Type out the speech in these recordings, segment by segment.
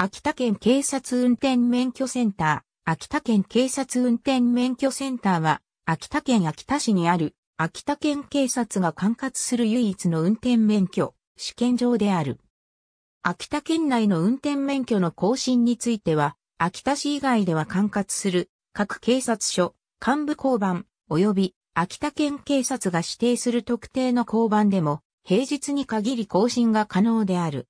秋田県警察運転免許センター。秋田県警察運転免許センターは、秋田県秋田市にある、秋田県警察が管轄する唯一の運転免許、試験場である。秋田県内の運転免許の更新については、秋田市以外では管轄する各警察署、幹部交番、及び秋田県警察が指定する特定の交番でも、平日に限り更新が可能である。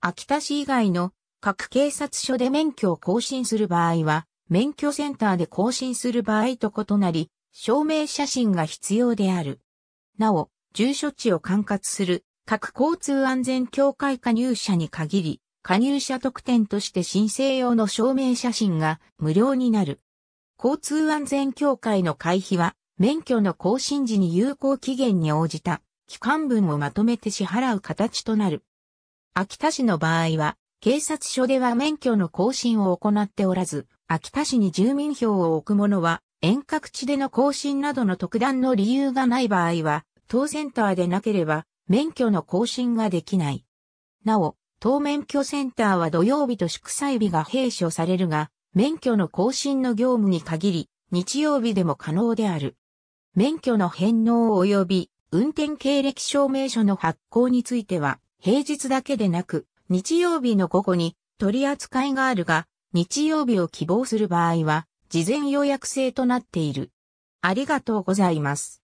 秋田市以外の各警察署で免許を更新する場合は、免許センターで更新する場合と異なり、証明写真が必要である。なお、住所地を管轄する各交通安全協会加入者に限り、加入者特典として申請用の証明写真が無料になる。交通安全協会の会費は、免許の更新時に有効期限に応じた期間分をまとめて支払う形となる。秋田市の場合は、警察署では免許の更新を行っておらず、秋田市に住民票を置く者は、遠隔地での更新などの特段の理由がない場合は、当センターでなければ、免許の更新ができない。なお、当免許センターは土曜日と祝祭日が閉所されるが、免許の更新の業務に限り、日曜日でも可能である。免許の返納及び運転経歴証明書の発行については、平日だけでなく、日曜日の午後に取り扱いがあるが、日曜日を希望する場合は、事前予約制となっている。ありがとうございます。